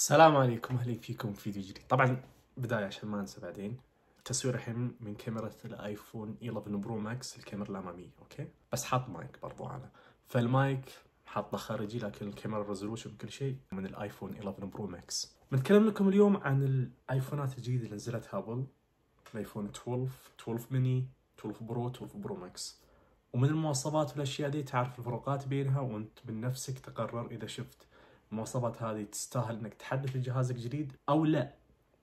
السلام عليكم اهلا فيكم في فيديو جديد طبعا بداية عشان ما انسى بعدين التصوير الحين من كاميرا الايفون 11 برو ماكس الكاميرا الامامية اوكي بس حاط مايك برضو انا فالمايك حاطه خارجي لكن الكاميرا الريزولوشن وكل شيء من الايفون 11 برو ماكس بنتكلم لكم اليوم عن الايفونات الجديدة اللي نزلت هابل الايفون 12 12 ميني 12 برو 12 برو ماكس ومن المواصفات والاشياء دي تعرف الفروقات بينها وانت بنفسك تقرر اذا شفت مواصفات هذه تستاهل انك تحدث لجهازك جديد او لا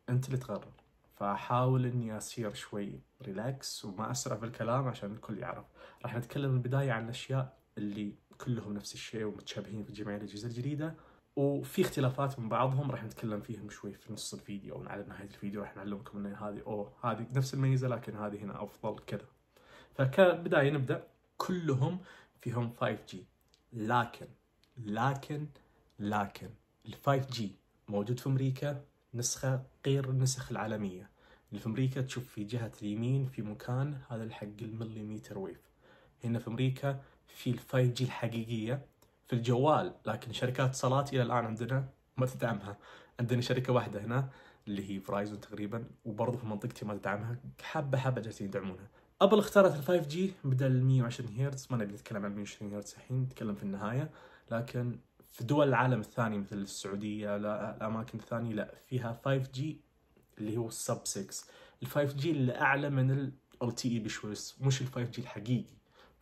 انت اللي تقرر فاحاول اني اصير شوي ريلاكس وما اسرع في الكلام عشان الكل يعرف راح نتكلم من البدايه عن الاشياء اللي كلهم نفس الشيء ومتشابهين في جميع الاجهزه الجديده وفي اختلافات من بعضهم راح نتكلم فيهم شوي في نص الفيديو او على نهايه الفيديو راح نعلمكم ان هذه او هذه نفس الميزه لكن هذه هنا افضل كذا فكبدايه نبدا كلهم فيهم 5G لكن لكن لكن ال 5 جي موجود في أمريكا نسخة غير النسخ العالمية اللي في أمريكا تشوف في جهة اليمين في مكان هذا الحق المليمتر ويف هنا في أمريكا في ال 5 جي الحقيقية في الجوال لكن شركات اتصالات إلى الآن عندنا ما تدعمها عندنا شركة واحدة هنا اللي هي فرايزون تقريبا وبرضه في منطقتي ما تدعمها حبة حبة جالسين يدعمونها ابل اختارت ال 5 جي بدل 120 هرتز ما نبي نتكلم عن 120 هرتز الحين نتكلم في النهايه لكن في دول العالم الثاني مثل السعودية لا الأماكن الثانية لا فيها 5G اللي هو السب 6 ال 5G اللي أعلى من ال LTE بشوي بس مش ال 5G الحقيقي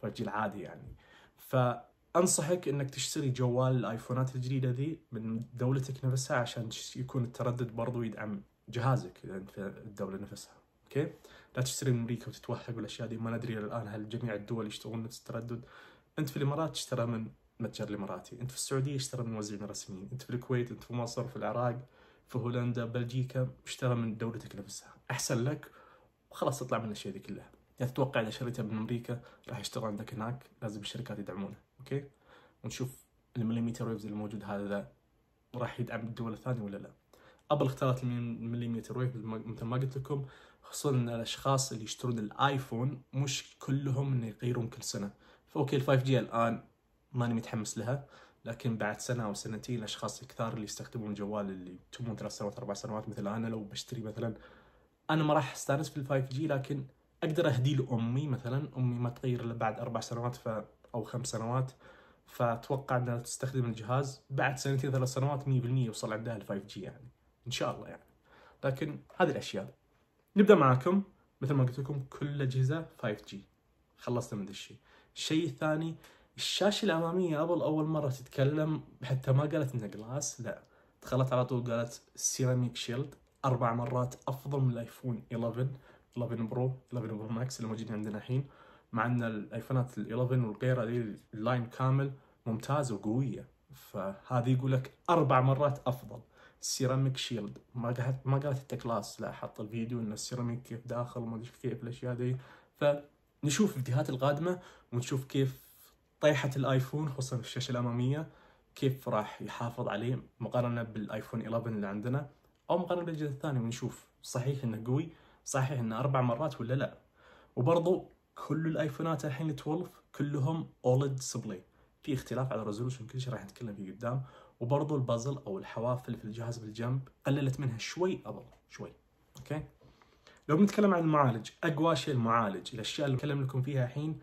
5G العادي يعني فأنصحك إنك تشتري جوال الآيفونات الجديدة ذي من دولتك نفسها عشان يكون التردد برضو يدعم جهازك إذا أنت الدولة نفسها أوكي لا تشتري من أمريكا وتتوهق والأشياء دي ما ندري الآن هل جميع الدول يشتغلون نفس التردد أنت في الإمارات تشترى من متجر الاماراتي انت في السعوديه اشترى من موزعين رسميين انت في الكويت انت في مصر في العراق في هولندا بلجيكا اشترى من دولتك نفسها احسن لك وخلاص اطلع من الاشياء دي كلها يعني تتوقع اذا شريتها من امريكا راح يشتغل عندك هناك لازم الشركات يدعمونه اوكي ونشوف المليمتر ويفز الموجود هذا راح يدعم الدول الثانيه ولا لا ابل اختارت المليمتر ويف مثل ما قلت لكم خصوصا ان الاشخاص اللي يشترون الايفون مش كلهم انه يغيرون كل سنه فاوكي ال 5 جي الان ماني متحمس لها لكن بعد سنه او سنتين الاشخاص الكثار اللي يستخدمون الجوال اللي تمون ثلاث سنوات اربع سنوات مثل انا لو بشتري مثلا انا ما راح استانس في الفايف جي لكن اقدر اهدي لامي مثلا امي ما تغير الا بعد اربع سنوات ف او خمس سنوات فاتوقع انها تستخدم الجهاز بعد سنتين ثلاث سنوات 100% يوصل عندها الفايف 5 جي يعني ان شاء الله يعني لكن هذه الاشياء نبدا معاكم مثل ما قلت لكم كل اجهزه 5 جي خلصنا من ذا الشيء الشيء الثاني الشاشة الأمامية أبل أول مرة تتكلم حتى ما قالت إنها جلاس لا دخلت على طول قالت سيراميك شيلد أربع مرات أفضل من الآيفون 11 11 برو 11 برو ماكس اللي موجودين عندنا الحين مع ان الايفونات ال 11 والغيره ذي اللاين كامل ممتازه وقويه فهذه يقول لك اربع مرات افضل السيراميك شيلد ما قالت ما قالت حتى كلاس لا حط الفيديو ان السيراميك كيف داخل وما ادري كيف الاشياء ذي فنشوف الفيديوهات القادمه ونشوف كيف طيحة الايفون خصوصا في الشاشة الامامية كيف راح يحافظ عليه مقارنة بالايفون 11 اللي عندنا او مقارنة بالجهاز الثاني ونشوف صحيح انه قوي صحيح انه اربع مرات ولا لا وبرضو كل الايفونات الحين 12 كلهم اولد سبلي في اختلاف على الريزولوشن كل شيء راح نتكلم فيه قدام وبرضو البازل او الحوافل في الجهاز بالجنب قللت منها شوي ابل شوي اوكي لو بنتكلم عن المعالج اقوى شيء المعالج الاشياء اللي بنتكلم لكم فيها الحين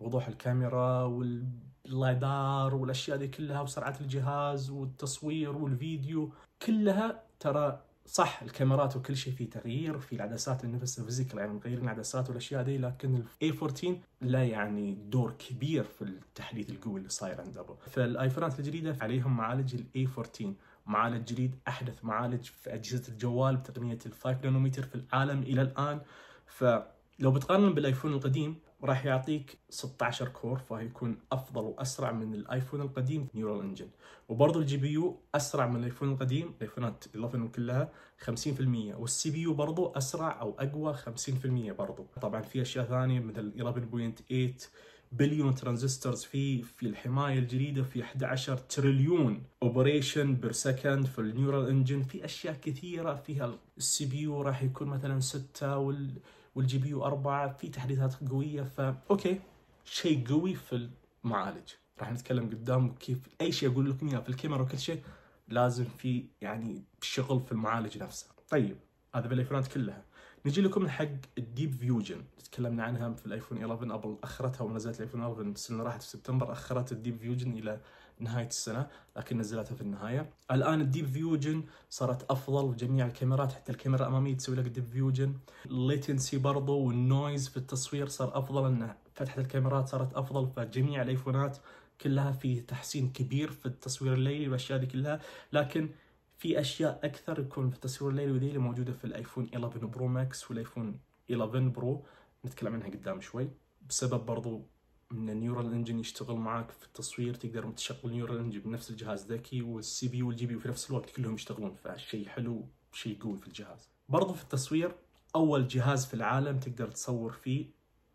وضوح الكاميرا واللايدار والاشياء دي كلها وسرعه الجهاز والتصوير والفيديو كلها ترى صح الكاميرات وكل شيء فيه تغيير في العدسات النفس الفيزيكال يعني مغيرين العدسات والاشياء دي لكن a 14 لا يعني دور كبير في التحديث القوي اللي صاير عند ابل فالايفونات الجديده عليهم معالج a 14 معالج جديد احدث معالج في اجهزه الجوال بتقنيه ال 5 نانومتر في العالم الى الان فلو بتقارن بالايفون القديم وراح يعطيك 16 كور فهيكون افضل واسرع من الايفون القديم نيورال انجن وبرضه الجي بي يو اسرع من الايفون القديم الايفونات 11 كلها 50% والسي بي يو برضه اسرع او اقوى 50% برضه طبعا في اشياء ثانيه مثل 11.8 بليون ترانزستورز في في الحمايه الجديده في 11 تريليون اوبريشن بير سكند في النيورال انجن في اشياء كثيره فيها السي بي يو راح يكون مثلا 6 وال والجي بي يو 4 في تحديثات قويه فا اوكي شيء قوي في المعالج راح نتكلم قدام كيف اي شيء اقول لكم اياه في الكاميرا وكل شيء لازم في يعني شغل في المعالج نفسه طيب هذا بالايفونات كلها نجي لكم حق الديب فيوجن تكلمنا عنها في الايفون 11 ابل اخرتها ونزلت الايفون 11 السنه راحت في سبتمبر اخرت الديب فيوجن الى نهايه السنه لكن نزلتها في النهايه الان الديب فيوجن صارت افضل في جميع الكاميرات حتى الكاميرا الاماميه تسوي لك ديب فيوجن الليتنسي برضو والنويز في التصوير صار افضل انه فتحه الكاميرات صارت افضل فجميع الايفونات كلها في تحسين كبير في التصوير الليلي والاشياء دي كلها لكن في اشياء اكثر يكون في التصوير الليلي وليلي موجوده في الايفون 11 برو ماكس والايفون 11 برو نتكلم عنها قدام شوي بسبب برضو ان النيورال انجن يشتغل معاك في التصوير تقدر تشغل النيورال انجن بنفس الجهاز ذكي والسي بي والجي بي في نفس الوقت كلهم يشتغلون فشيء حلو شيء قوي في الجهاز برضو في التصوير اول جهاز في العالم تقدر تصور فيه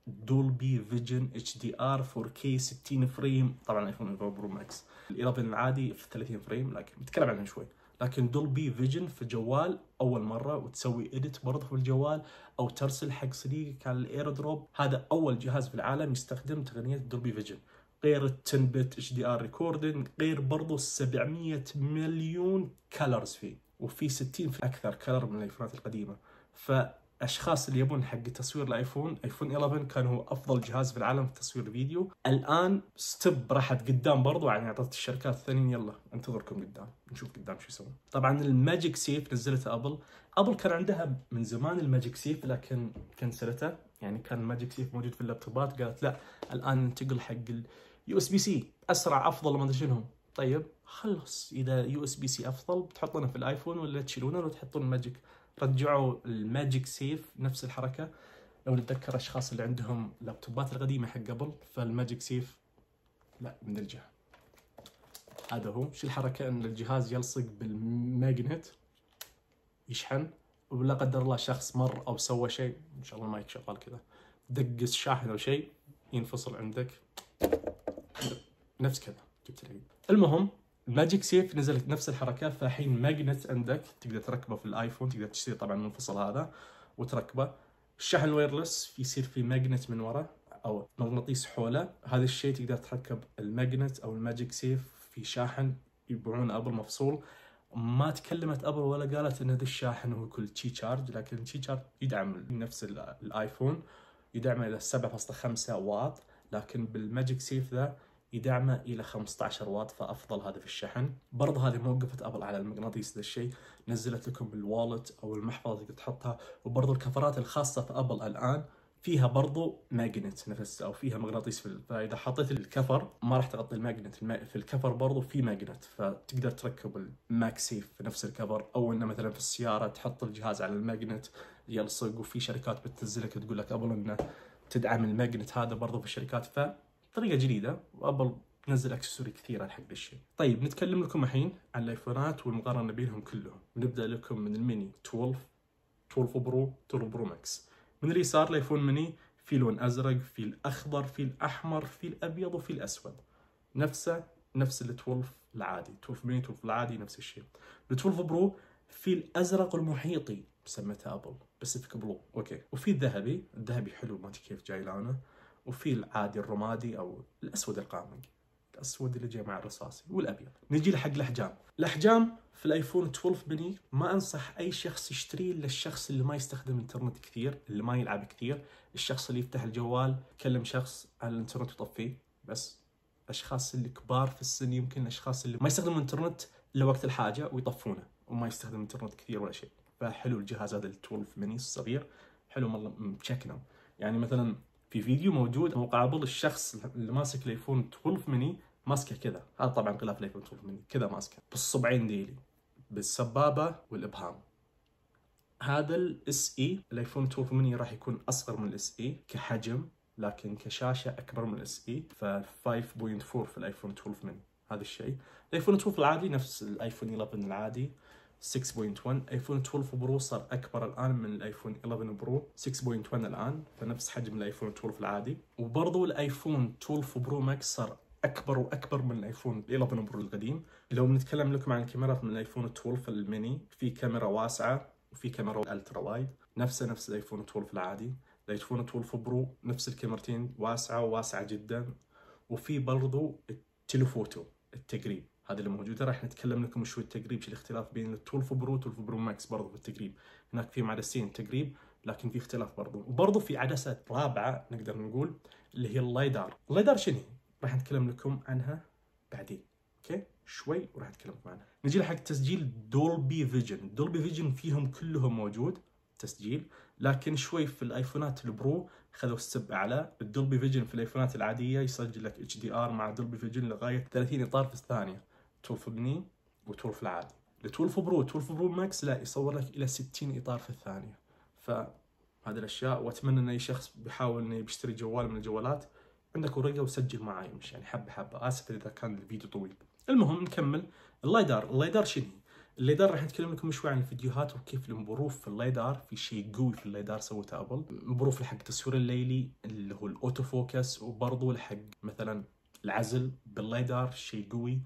دولبي فيجن اتش دي ار 4 كي 60 فريم طبعا ايفون 11 برو ماكس ال 11 العادي في 30 فريم لكن بتكلم عنه شوي لكن دولبي فيجن في جوال اول مره وتسوي اديت برضه في الجوال او ترسل حق صديقك على الاير دروب هذا اول جهاز في العالم يستخدم تقنيه دولبي فيجن غير ال 10 بت اتش دي ار ريكوردنج غير برضه 700 مليون كلرز فيه وفي 60 في اكثر كلر من الايفونات القديمه ف الاشخاص اللي يبون حق تصوير الايفون ايفون 11 كان هو افضل جهاز في العالم في تصوير الفيديو الان ستيب راحت قدام برضو عن اعطت الشركات الثانيين يلا انتظركم قدام نشوف قدام شو يسوون طبعا الماجيك سيف نزلته ابل ابل كان عندها من زمان الماجيك سيف لكن كنسلته يعني كان الماجيك سيف موجود في اللابتوبات قالت لا الان ننتقل حق اليو اس بي سي اسرع افضل ما ادري شنو طيب خلص اذا يو اس بي سي افضل بتحطونه في الايفون ولا تشيلونه ولا تحطون الماجيك رجعوا الماجيك سيف نفس الحركه لو نتذكر اشخاص اللي عندهم لابتوبات القديمه حق قبل فالماجيك سيف لا بنرجع هذا هو شو الحركه ان الجهاز يلصق بالماجنت يشحن ولا قدر الله شخص مر او سوى شيء ان شاء الله المايك شغال كذا دق الشاحن او شيء ينفصل عندك نفس كذا جبت العيد المهم ماجيك سيف نزلت نفس الحركه فالحين ماجنت عندك تقدر تركبه في الايفون تقدر تشتري طبعا المنفصل هذا وتركبه الشحن الوايرلس يصير في ماجنت من ورا او مغناطيس حوله هذا الشيء تقدر تركب الماجنت او الماجيك سيف في شاحن يبيعون ابل مفصول ما تكلمت ابل ولا قالت ان هذا الشاحن هو كل تشي تشارج لكن تشي تشارج يدعم نفس الايفون يدعمه الى 7.5 واط لكن بالماجيك سيف ذا يدعمه الى 15 واط فافضل هذا في الشحن برضه هذه ما وقفت ابل على المغناطيس ذا الشيء نزلت لكم الوالت او المحفظه تقدر تحطها وبرضه الكفرات الخاصه في ابل الان فيها برضو ماجنت نفس او فيها مغناطيس في فاذا حطيت الكفر ما راح تغطي الماجنت في الكفر برضو في ماجنت فتقدر تركب الماكسيف في نفس الكفر او انه مثلا في السياره تحط الجهاز على الماجنت يلصق وفي شركات بتنزلك تقول لك قبل انه تدعم الماجنت هذا برضو في الشركات ف طريقه جديده وابل تنزل اكسسوري كثيره حق الشيء طيب نتكلم لكم الحين عن الايفونات والمقارنه بينهم كلهم نبدا لكم من الميني 12 12 برو 12 برو ماكس من اليسار الايفون ميني في لون ازرق في الاخضر في الاحمر في الابيض وفي الاسود نفسه نفس ال 12 العادي 12 ميني 12 العادي نفس الشيء ال 12 برو في الازرق المحيطي سمته ابل باسيفيك بلو اوكي وفي الذهبي الذهبي حلو ما كيف جاي لونه وفي العادي الرمادي او الاسود القامق الاسود اللي جاي مع الرصاصي والابيض نجي لحق الاحجام الاحجام في الايفون 12 ميني ما انصح اي شخص يشتريه الا الشخص اللي ما يستخدم الانترنت كثير اللي ما يلعب كثير الشخص اللي يفتح الجوال يكلم شخص على الانترنت ويطفيه بس الاشخاص اللي كبار في السن يمكن الاشخاص اللي ما يستخدموا الانترنت الا وقت الحاجه ويطفونه وما يستخدم الانترنت كثير ولا شيء فحلو الجهاز هذا ال 12 ميني الصغير حلو والله مشكله يعني مثلا في فيديو موجود مقابل الشخص اللي ماسك الايفون 12 مني ماسكه كذا هذا طبعا غلاف الايفون 12 مني كذا ماسكه بالصبعين ديلي بالسبابه والابهام هذا الاس اي e، الايفون 12 مني راح يكون اصغر من الاس اي e كحجم لكن كشاشه اكبر من الاس اي ف 5.4 في الايفون 12 مني هذا الشيء الايفون 12 العادي نفس الايفون 11 العادي 6.1 ايفون 12 برو صار اكبر الان من الايفون 11 برو 6.1 الان فنفس حجم الايفون 12 العادي وبرضو الايفون 12 برو ماكس صار اكبر واكبر من الايفون 11 برو القديم لو بنتكلم لكم عن الكاميرا من الايفون 12 الميني في كاميرا واسعه وفي كاميرا الترا وايد نفسه نفس الايفون 12 العادي الايفون 12 برو نفس الكاميرتين واسعه وواسعه جدا وفي برضو التليفوتو التقريب هذه اللي موجوده راح نتكلم لكم شوي التقريب شو الاختلاف بين ال12 برو و 12 برو ماكس برضو في التقريب هناك في معدسين تقريب لكن في اختلاف برضو وبرضو في عدسه رابعه نقدر نقول اللي هي اللايدار اللايدار شنو راح نتكلم لكم عنها بعدين اوكي شوي وراح نتكلم لكم عنها نجي لحق تسجيل دولبي فيجن دولبي فيجن فيهم كلهم موجود تسجيل لكن شوي في الايفونات البرو خذوا السب اعلى الدولبي فيجن في الايفونات العاديه يسجل لك اتش دي ار مع دولبي فيجن لغايه 30 اطار في الثانيه 12 بني و12 العادي ال 12 برو 12 برو ماكس لا يصور لك الى 60 اطار في الثانيه فهذه الاشياء واتمنى ان اي شخص بيحاول انه يشتري جوال من الجوالات عندك ورقه وسجل معاي مش يعني حبه حبه اسف اذا كان الفيديو طويل المهم نكمل اللايدار اللايدار شنو الليدار راح نتكلم لكم شوي عن الفيديوهات وكيف المبروف في الليدار في شيء قوي في الليدار سوته ابل بروف حق التصوير الليلي اللي هو الاوتو فوكس وبرضه لحق مثلا العزل بالليدار شيء قوي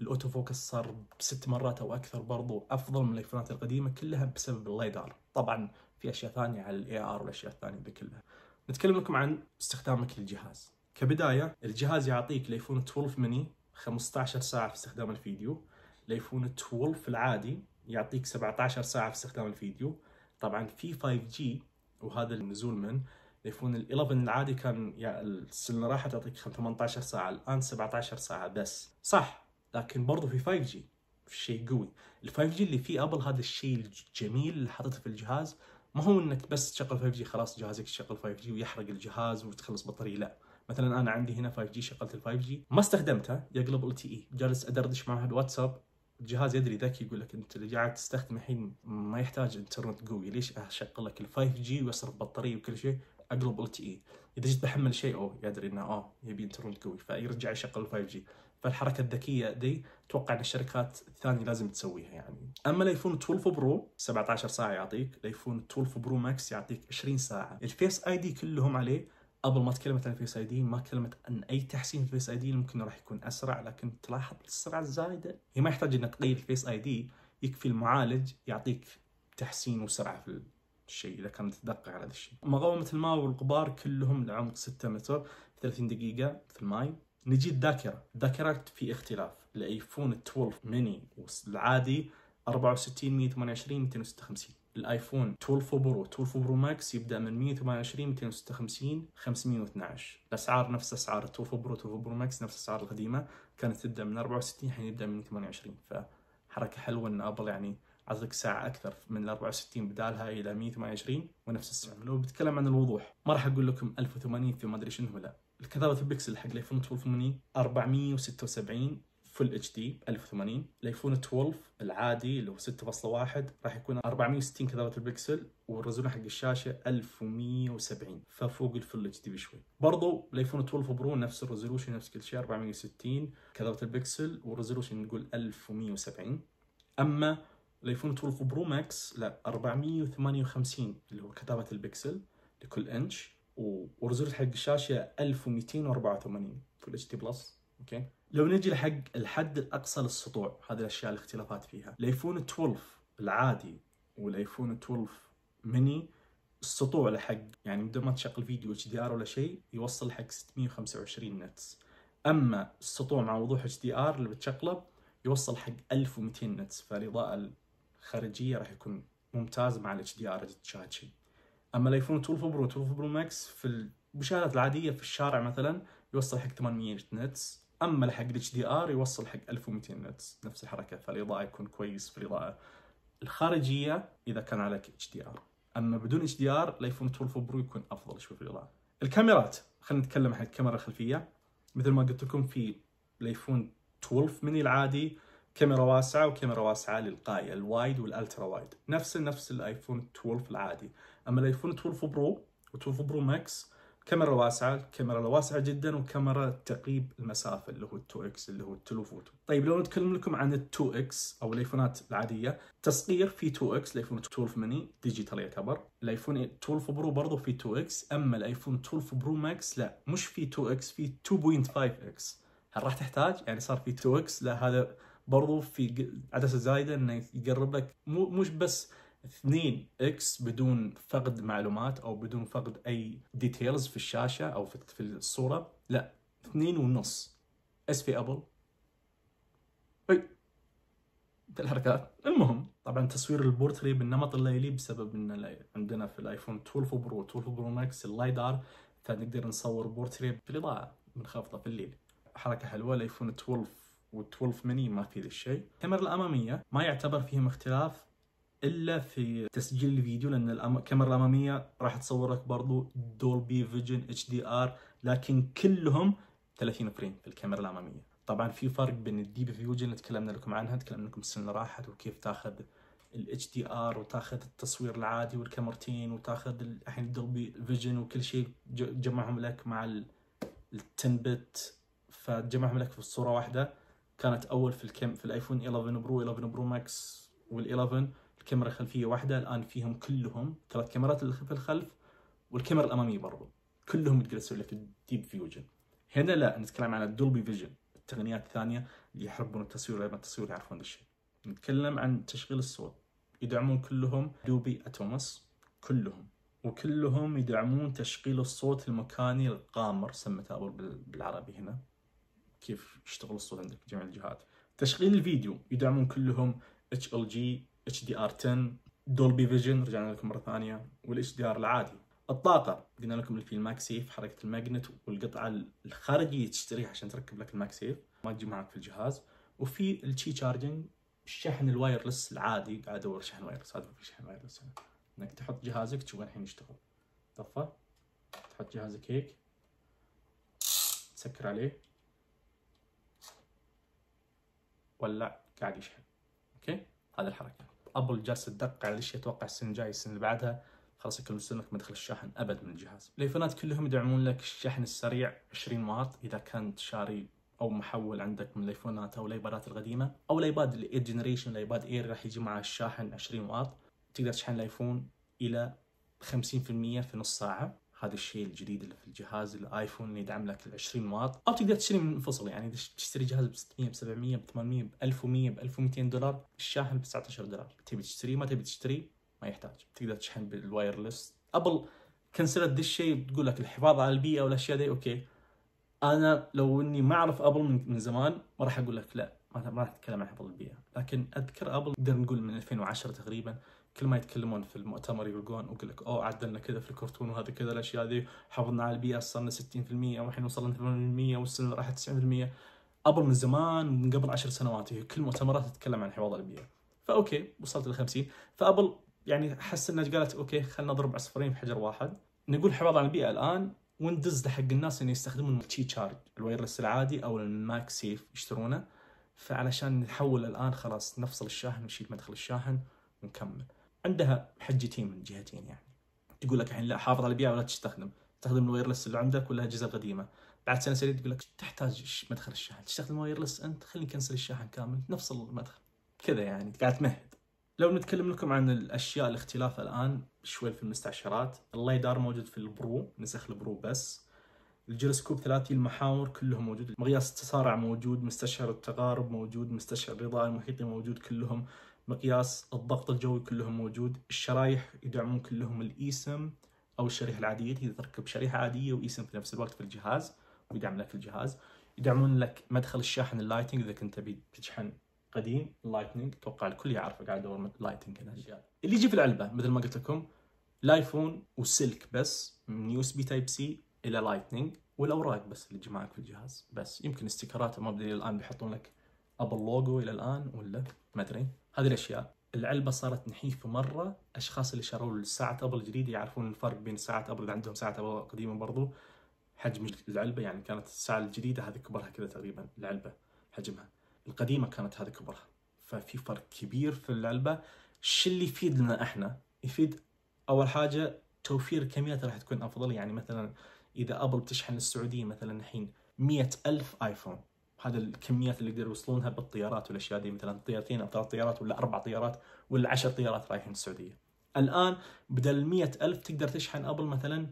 الاوتو فوكس صار ست مرات او اكثر برضو افضل من الايفونات القديمه كلها بسبب الليدار طبعا في اشياء ثانيه على الاي ار والاشياء الثانيه ذي كلها نتكلم لكم عن استخدامك للجهاز كبدايه الجهاز يعطيك الايفون 12 ميني 15 ساعه في استخدام الفيديو الايفون 12 العادي يعطيك 17 ساعه في استخدام الفيديو طبعا في 5G وهذا النزول من الايفون ال 11 العادي كان يعني السنه راحت تعطيك 18 ساعه الان 17 ساعه بس صح لكن برضه في 5 جي في شيء قوي ال 5 جي اللي فيه ابل هذا الشيء الجميل اللي حاطته في الجهاز ما هو انك بس تشغل 5 جي خلاص جهازك يشغل 5 جي ويحرق الجهاز وتخلص بطاريه لا مثلا انا عندي هنا 5 جي شغلت ال 5 جي ما استخدمتها يقلب ال تي اي e. جالس ادردش معها الواتساب الجهاز يدري ذكي يقول لك انت اللي قاعد تستخدم الحين ما يحتاج انترنت قوي ليش اشغل لك ال 5 جي واصرف بطاريه وكل شيء اقلب ال تي اي e. اذا جيت بحمل شيء او يدري انه اه يبي انترنت قوي فيرجع يشغل 5 جي فالحركه الذكيه دي اتوقع ان الشركات الثانيه لازم تسويها يعني اما الايفون 12 برو 17 ساعه يعطيك الايفون 12 برو ماكس يعطيك 20 ساعه الفيس اي دي كلهم عليه قبل ما تكلمت عن الفيس اي دي ما تكلمت عن اي تحسين في الفيس اي دي ممكن راح يكون اسرع لكن تلاحظ السرعه الزايده هي ما يحتاج انك تغير الفيس اي دي يكفي المعالج يعطيك تحسين وسرعه في الشيء اذا كانت تدقق على هذا الشيء مقاومه الماء والغبار كلهم لعمق 6 متر 30 دقيقه في الماي نجي الذاكرة الذاكرات في اختلاف الايفون 12 ميني والعادي 64 128 256 الايفون 12 برو 12 برو ماكس يبدا من 128 256 512 الاسعار نفس اسعار 12 برو 12 برو ماكس نفس الاسعار القديمه كانت تبدا من 64 الحين يبدا من 28 فحركه حلوه ان ابل يعني عطتك ساعة أكثر من ال 64 بدالها إلى 128 ونفس السعر لو بتكلم عن الوضوح ما راح أقول لكم 1080 في ما أدري شنو لا الكثافه البكسل حق الايفون 12 ميني 476 فل اتش دي 1080 الايفون 12 العادي اللي هو 6.1 راح يكون 460 كثافه البكسل والريزولوشن حق الشاشه 1170 ففوق الفل اتش دي بشوي برضو الايفون 12 برو نفس الريزولوشن نفس كل شيء 460 كثافه البكسل والريزولوشن نقول 1170 اما الايفون 12 برو ماكس لا 458 اللي هو كثافه البكسل لكل انش ورزولت حق الشاشه 1284 فول اتش دي بلس اوكي لو نجي لحق الحد الاقصى للسطوع هذه الاشياء الاختلافات فيها الايفون 12 العادي والايفون 12 ميني السطوع لحق يعني بدون ما تشغل فيديو اتش دي ار ولا شيء يوصل حق 625 نتس اما السطوع مع وضوح اتش دي ار اللي بتشقلب يوصل حق 1200 نتس فالاضاءه الخارجيه راح يكون ممتاز مع الاتش دي ار تشاهد شيء اما الايفون 12 برو 12 برو ماكس في المشاهدات العاديه في الشارع مثلا يوصل حق 800 نتس اما حق الاتش دي ار يوصل حق 1200 نتس نفس الحركه فالاضاءه يكون كويس في الاضاءه الخارجيه اذا كان عليك اتش دي ار اما بدون اتش دي ار الايفون 12 برو يكون افضل شوي في الاضاءه الكاميرات خلينا نتكلم عن الكاميرا الخلفيه مثل ما قلت لكم في الايفون 12 مني العادي كاميرا واسعه وكاميرا واسعه للقاية الوايد والالترا وايد نفس نفس الايفون 12 العادي اما الايفون 12 برو و12 برو ماكس كاميرا واسعه كاميرا واسعه جدا وكاميرا تقريب المسافه اللي هو 2 اكس اللي هو التلوفوتو طيب لو نتكلم لكم عن ال 2 اكس او الايفونات العاديه تصغير في 2 اكس الايفون 12 ميني ديجيتال يعتبر الايفون 12 برو برضه في 2 اكس اما الايفون 12 برو ماكس لا مش في 2 اكس في 2.5 اكس هل راح تحتاج يعني صار في 2 اكس لا هذا برضو في عدسه زايده انه يقرب لك مو مش بس اثنين اكس بدون فقد معلومات او بدون فقد اي ديتيلز في الشاشه او في, في الصوره لا اثنين ونص اس في ابل اي الحركات المهم طبعا تصوير البورتري بالنمط الليلي بسبب ان عندنا في الايفون 12 برو 12 برو ماكس اللايدار فنقدر نصور بورتري بالاضاءه منخفضه في الليل حركه حلوه الايفون 12 و12 مني ذا الشيء الكاميرا الأمامية ما يعتبر فيهم اختلاف الا في تسجيل الفيديو لان الكاميرا الاماميه راح تصور لك برضو دولبي فيجن اتش دي ار لكن كلهم 30 فريم في الكاميرا الاماميه طبعا في فرق بين الديب فيوجن اللي تكلمنا لكم عنها تكلمنا لكم السنه اللي راحت وكيف تاخذ الاتش دي ار وتاخذ التصوير العادي والكاميرتين وتاخذ الحين الدولبي فيجن وكل شيء جمعهم لك مع ال 10 بت فجمعهم لك في الصوره واحده كانت اول في الكم في الايفون 11 برو 11 برو ماكس وال11 الكاميرا الخلفيه واحده الان فيهم كلهم ثلاث كاميرات اللي في الخلف والكاميرا الاماميه برضو كلهم تقدر تسوي في الديب فيوجن هنا لا نتكلم عن الدولبي فيجن التقنيات الثانيه اللي يحبون التصوير لما التصوير يعرفون ذا الشيء نتكلم عن تشغيل الصوت يدعمون كلهم دوبي اتوماس كلهم وكلهم يدعمون تشغيل الصوت المكاني القامر سمته بالعربي هنا كيف يشتغل الصوت عندك جميع الجهات تشغيل الفيديو يدعمون كلهم اتش ال جي اتش دي ار 10 دولبي فيجن رجعنا لكم مره ثانيه والاتش دي ار العادي الطاقة قلنا لكم اللي الماك الماكسيف حركة الماجنت والقطعة الخارجية تشتريها عشان تركب لك الماكسيف ما تجي معك في الجهاز وفي التشي تشارجنج الشحن الوايرلس العادي قاعد ادور شحن وايرلس هذا ما في شحن وايرلس هنا انك تحط جهازك تشوف الحين يشتغل طفه تحط جهازك هيك تسكر عليه ولع قاعد يشحن اوكي هذه الحركه ابل جالس تدق على ليش يتوقع السنه الجايه السنه اللي بعدها خلاص يكون ما مدخل الشاحن ابد من الجهاز الايفونات كلهم يدعمون لك الشحن السريع 20 واط اذا كنت شاري او محول عندك من الايفونات او الايبادات القديمه او الايباد الاي جنريشن الايباد اير راح يجي معه الشاحن 20 واط تقدر تشحن الايفون الى 50% في نص ساعه هذا الشيء الجديد اللي في الجهاز الايفون اللي يدعم لك ال 20 واط او تقدر تشتري منفصل يعني تشتري جهاز ب 600 ب 700 ب 800 ب 1100 ب 1200 دولار الشاحن ب 19 دولار تبي تشتريه ما تبي تشتري ما يحتاج تقدر تشحن بالوايرلس ابل كنسلت ذا الشيء تقول لك الحفاظ على البيئه والاشياء دي اوكي انا لو اني ما اعرف ابل من زمان ما راح اقول لك لا ما راح اتكلم عن حفظ البيئه لكن اذكر ابل نقدر نقول من 2010 تقريبا كل ما يتكلمون في المؤتمر يلقون ويقول لك اوه عدلنا كذا في الكرتون وهذا كذا الاشياء ذي حافظنا على البيئه صرنا 60% والحين وصلنا 80% والسنه راحت 90% ابل من زمان من قبل 10 سنوات هي كل مؤتمرات تتكلم عن حفاظ البيئه فاوكي وصلت ل 50 فابل يعني حس انها قالت اوكي خلينا نضرب عصفورين بحجر واحد نقول حفاظ على البيئه الان وندز لحق الناس انه يستخدمون التي تشارج الوايرلس العادي او الماك سيف يشترونه فعلشان نحول الان خلاص نفصل الشاحن ونشيل مدخل الشاحن ونكمل عندها حجتين من جهتين يعني تقول لك الحين لا حافظ على البيئه ولا تستخدم تستخدم الوايرلس اللي عندك ولا اجهزه قديمه بعد سنه سنتين تقول لك تحتاج مدخل الشاحن تستخدم وايرلس انت خليني كنسل الشاحن كامل نفس المدخل كذا يعني قاعد تمهد لو نتكلم لكم عن الاشياء الاختلاف الان شوي في المستعشرات يدار موجود في البرو نسخ البرو بس الجيروسكوب 30 المحاور كلهم موجود مقياس التسارع موجود مستشعر التقارب موجود مستشعر الرضاء المحيطي موجود كلهم مقياس الضغط الجوي كلهم موجود الشرايح يدعمون كلهم الايسم او الشريحه العاديه تقدر تركب شريحه عاديه وايسم في نفس الوقت في الجهاز ويدعم لك الجهاز يدعمون لك مدخل الشاحن اللايتنج اذا كنت تبي تشحن قديم اللايتنج اتوقع الكل يعرفه قاعد ادور لايتنج اللي يجي في العلبه مثل ما قلت لكم الايفون وسلك بس من يو اس بي تايب سي الى لايتنج والاوراق بس اللي تجي معك في الجهاز بس يمكن استيكرات ما بدري الان بيحطون لك ابل لوجو الى الان ولا ما ادري هذه الاشياء العلبه صارت نحيفه مره اشخاص اللي شروا ساعه ابل الجديده يعرفون الفرق بين ساعه ابل اذا عندهم ساعه ابل قديمه برضو حجم العلبه يعني كانت الساعه الجديده هذه كبرها كذا تقريبا العلبه حجمها القديمه كانت هذه كبرها ففي فرق كبير في العلبه شو اللي يفيد لنا احنا يفيد اول حاجه توفير الكميات راح تكون افضل يعني مثلا اذا ابل بتشحن للسعوديه مثلا الحين مئة ألف ايفون هذا الكميات اللي يقدروا يوصلونها بالطيارات والاشياء دي مثلا طيارتين او ثلاث طيارات ولا اربع طيارات ولا عشر طيارات رايحين السعوديه. الان بدل مية ألف تقدر تشحن ابل مثلا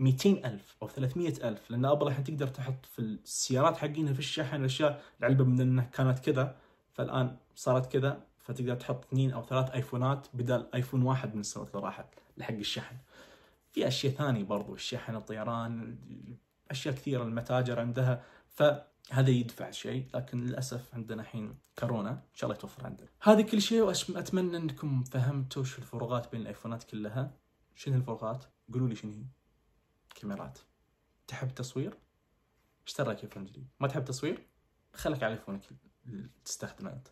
200000 ألف أو 300000 ألف لأن أبل الحين تقدر تحط في السيارات حقينها في الشحن الأشياء العلبة من أنها كانت كذا فالآن صارت كذا فتقدر تحط اثنين أو ثلاث آيفونات بدل آيفون واحد من السنوات اللي راحت لحق الشحن في أشياء ثانية برضو الشحن الطيران اشياء كثيره المتاجر عندها فهذا يدفع شيء لكن للاسف عندنا الحين كورونا ان شاء الله يتوفر عندنا. هذا كل شيء واتمنى انكم فهمتوا شو الفروقات بين الايفونات كلها. شنو الفروقات؟ قولوا لي شنو هي؟ كاميرات. تحب التصوير؟ اشترى لك ايفون جديد. ما تحب تصوير؟ خلك على ايفونك اللي تستخدمه انت.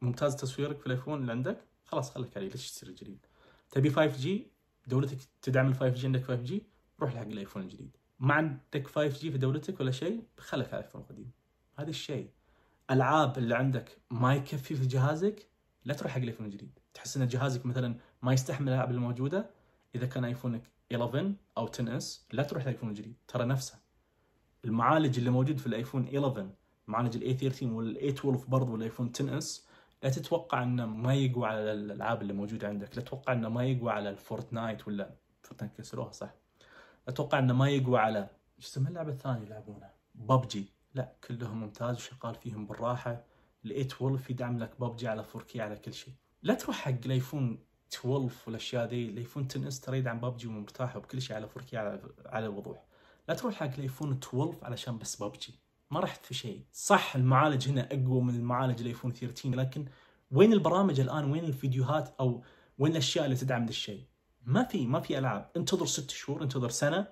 ممتاز تصويرك في الايفون اللي عندك؟ خلاص خليك عليه ليش تشتري جديد؟ تبي 5 جي؟ دولتك تدعم ال 5 جي عندك 5 جي؟ روح لحق الايفون الجديد. ما عندك 5 جي في دولتك ولا شيء خلك على الايفون القديم هذا الشيء العاب اللي عندك ما يكفي في جهازك لا تروح حق الايفون الجديد تحس ان جهازك مثلا ما يستحمل الالعاب الموجوده اذا كان ايفونك 11 او 10 اس لا تروح الايفون الجديد ترى نفسه المعالج اللي موجود في الايفون 11 معالج الاي 13 والاي 12 برضه والايفون 10 اس لا تتوقع انه ما يقوى على الالعاب اللي موجوده عندك لا تتوقع انه ما يقوى على الفورتنايت ولا فورتنايت كسروها صح اتوقع انه ما يقوى على شو اسمها اللعبه الثانيه يلعبونها ببجي لا كلهم ممتاز وشغال فيهم بالراحه الاي وولف يدعم لك ببجي على 4K على كل شيء لا تروح حق الايفون 12 والاشياء ذي الايفون 10 اس ترى يدعم ببجي ومرتاح وبكل شيء على 4K على على وضوح لا تروح حق الايفون 12 علشان بس ببجي ما رحت في شيء صح المعالج هنا اقوى من المعالج الايفون 13 لكن وين البرامج الان وين الفيديوهات او وين الاشياء اللي تدعم ذا الشيء ما في ما في العاب انتظر ست شهور انتظر سنه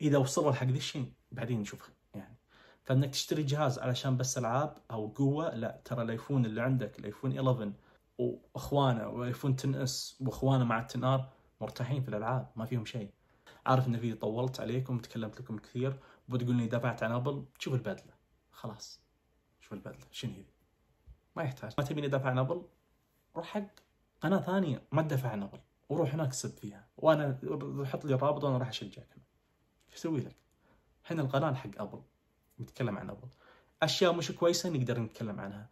اذا وصلوا لحق ذا الشيء بعدين نشوف يعني فانك تشتري جهاز علشان بس العاب او قوه لا ترى الايفون اللي عندك الايفون 11 واخوانه وايفون 10 اس واخوانه مع 10 ار مرتاحين في الالعاب ما فيهم شيء عارف ان فيديو طولت عليكم تكلمت لكم كثير لي دفعت عن ابل شوف البدله خلاص شوف البدله شنو هي ما يحتاج ما تبيني دفع عن ابل روح حق قناه ثانيه ما تدفع عن ابل وروح هناك سب فيها وانا حط لي الرابط وانا راح اشجعك شو اسوي لك؟ احنا القناه حق ابل نتكلم عن ابل اشياء مش كويسه نقدر نتكلم عنها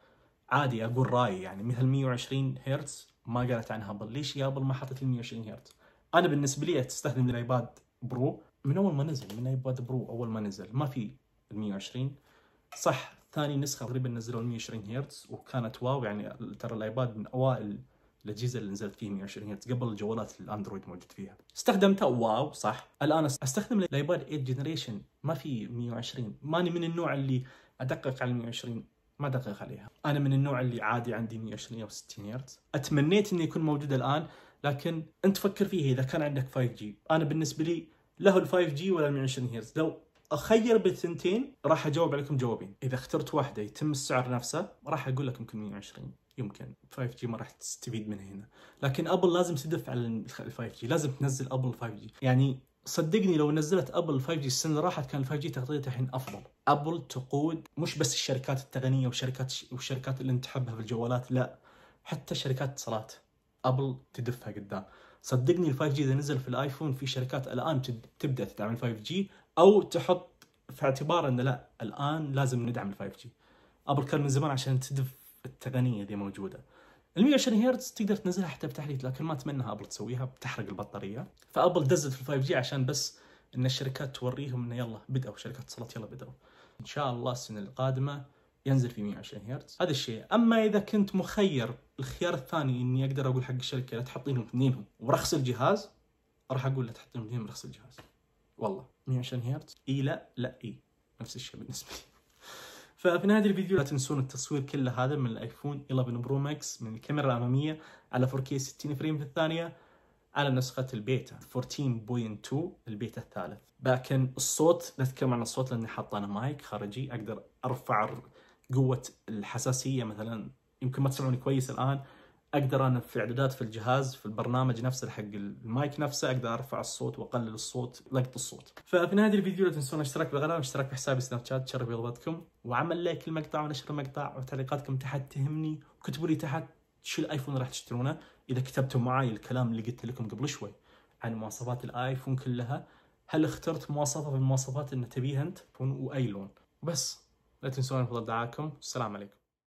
عادي اقول رايي يعني مثل 120 هرتز ما قالت عنها ابل ليش يا ابل ما حطت ال 120 هرتز؟ انا بالنسبه لي استخدم الايباد برو من اول ما نزل من ايباد برو اول ما نزل ما في ال 120 صح ثاني نسخه تقريبا نزلوا 120 هرتز وكانت واو يعني ترى الايباد من اوائل الأجهزة اللي نزلت فيه 120 هرتز قبل الجوالات الأندرويد موجود فيها استخدمتها واو صح الآن أستخدم الايباد 8 جنريشن ما في 120 ماني من النوع اللي أدقق على 120 ما دقق عليها أنا من النوع اللي عادي عندي 120 أو 60 هرتز أتمنيت إنه يكون موجود الآن لكن أنت فكر فيه إذا كان عندك 5G أنا بالنسبة لي له ال 5G ولا 120 هرتز لو اخير بين الثنتين راح اجاوب عليكم جوابين اذا اخترت واحده يتم السعر نفسه راح اقول لك يمكن 120 يمكن 5 جي ما راح تستفيد منها هنا لكن ابل لازم تدف على ال 5 جي لازم تنزل ابل 5 جي يعني صدقني لو نزلت ابل 5 جي السنه اللي راحت كان 5 جي تغطيته الحين افضل ابل تقود مش بس الشركات التقنيه وشركات والشركات اللي انت تحبها في الجوالات لا حتى شركات اتصالات ابل تدفها قدام صدقني ال 5 جي اذا نزل في الايفون في شركات الان تبدا تدعم ال 5 جي او تحط في اعتبار انه لا الان لازم ندعم ال 5 جي ابل كان من زمان عشان تدف التقنيه دي موجوده ال 120 هرتز تقدر تنزلها حتى بتحديث لكن ما اتمنى ابل تسويها بتحرق البطاريه فابل دزت في ال 5 جي عشان بس ان الشركات توريهم انه يلا بدأوا شركات اتصالات يلا بدأوا ان شاء الله السنه القادمه ينزل في 120 هرتز هذا الشيء اما اذا كنت مخير الخيار الثاني اني اقدر اقول حق الشركه لا تحطينهم اثنينهم ورخص الجهاز راح اقول لا تحطينهم اثنينهم ورخص الجهاز والله 120 هرتز اي لا لا اي نفس الشيء بالنسبه لي ففي نهايه الفيديو لا تنسون التصوير كله هذا من الايفون 11 برو ماكس من الكاميرا الاماميه على 4K 60 فريم في الثانيه على نسخة البيتا 14.2 البيتا الثالث لكن الصوت نتكلم عن الصوت لأني حاط أنا مايك خارجي أقدر أرفع قوة الحساسية مثلا يمكن ما تسمعوني كويس الآن اقدر انا في اعدادات في الجهاز في البرنامج نفسه حق المايك نفسه اقدر ارفع الصوت واقلل الصوت لقط الصوت ففي نهايه الفيديو لا تنسون الاشتراك بالقناه واشتراك في حسابي سناب شات تشرف يضبطكم وعمل لايك المقطع ونشر المقطع وتعليقاتكم تحت تهمني وكتبوا لي تحت شو الايفون راح تشترونه اذا كتبتوا معي الكلام اللي قلت لكم قبل شوي عن مواصفات الايفون كلها هل اخترت مواصفه من المواصفات اللي تبيها انت واي لون بس لا تنسون افضل دعاكم السلام عليكم